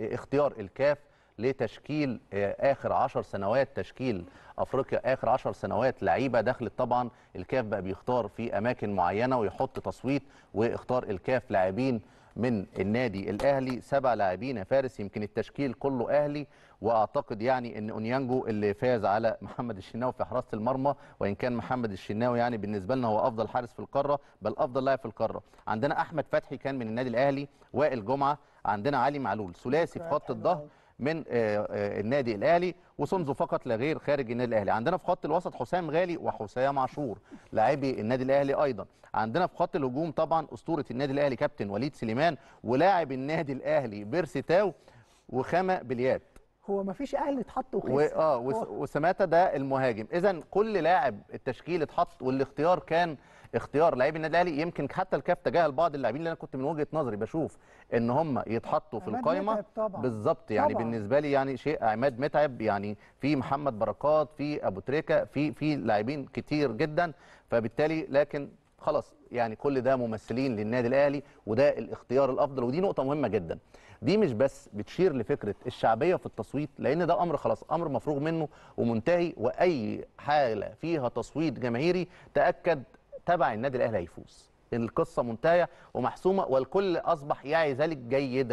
اختيار الكاف لتشكيل آه، اخر 10 سنوات تشكيل افريقيا اخر 10 سنوات لعيبه دخلت طبعا الكاف بقى بيختار في اماكن معينه ويحط تصويت واختار الكاف لاعبين من النادي الاهلي سبع لاعبين يا فارس يمكن التشكيل كله اهلي واعتقد يعني ان اونيانجو اللي فاز على محمد الشناوي في حراسه المرمى وان كان محمد الشناوي يعني بالنسبه لنا هو افضل حارس في القاره بل افضل لاعب في القاره عندنا احمد فتحي كان من النادي الاهلي وائل جمعه عندنا علي معلول ثلاثي في خط الظهر من آه، آه، النادي الاهلي وسونزو فقط لا غير خارج النادي الاهلي عندنا في خط الوسط حسام غالي وحسام عاشور لاعبي النادي الاهلي ايضا عندنا في خط الهجوم طبعا اسطوره النادي الاهلي كابتن وليد سليمان ولاعب النادي الاهلي بيرسي تاو وخامه بليات هو ما فيش اهلي اتحط وخسر اه وسماتا ده المهاجم اذا كل لاعب التشكيل اتحط والاختيار كان اختيار لاعبي النادي الاهلي يمكن حتى الكاف تجاهل بعض اللاعبين اللي انا كنت من وجهه نظري بشوف ان هم يتحطوا في القائمه بالظبط يعني طبعًا. بالنسبه لي يعني شيء عماد متعب يعني في محمد بركات في ابو تريكه في في لاعبين كتير جدا فبالتالي لكن خلاص يعني كل ده ممثلين للنادي الاهلي وده الاختيار الافضل ودي نقطه مهمه جدا دي مش بس بتشير لفكره الشعبيه في التصويت لان ده امر خلاص امر مفروغ منه ومنتهي واي حاله فيها تصويت جماهيري تاكد تبع النادي الاهلي هيفوز القصه منتهيه ومحسومه والكل اصبح يعي ذلك جيدا